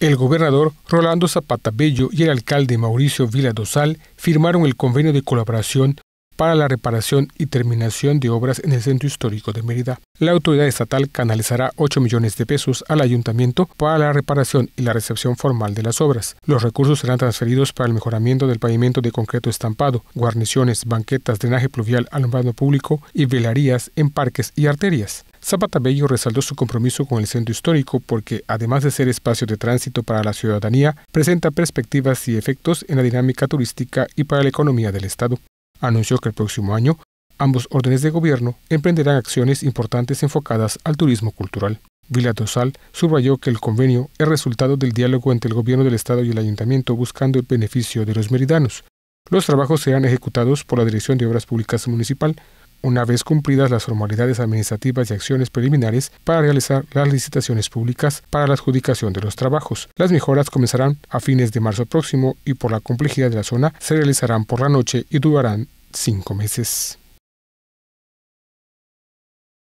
El gobernador Rolando Zapata Bello y el alcalde Mauricio Vila Dosal firmaron el convenio de colaboración para la reparación y terminación de obras en el centro histórico de Mérida. La autoridad estatal canalizará 8 millones de pesos al ayuntamiento para la reparación y la recepción formal de las obras. Los recursos serán transferidos para el mejoramiento del pavimento de concreto estampado, guarniciones, banquetas, drenaje pluvial, alumbrado público y velarías en parques y arterias. Zapata Bello resaltó su compromiso con el centro histórico porque, además de ser espacio de tránsito para la ciudadanía, presenta perspectivas y efectos en la dinámica turística y para la economía del Estado anunció que el próximo año ambos órdenes de gobierno emprenderán acciones importantes enfocadas al turismo cultural. Vila subrayó que el convenio es resultado del diálogo entre el gobierno del Estado y el ayuntamiento buscando el beneficio de los meridanos. Los trabajos serán ejecutados por la Dirección de Obras Públicas Municipal una vez cumplidas las formalidades administrativas y acciones preliminares para realizar las licitaciones públicas para la adjudicación de los trabajos. Las mejoras comenzarán a fines de marzo próximo y por la complejidad de la zona se realizarán por la noche y durarán cinco meses.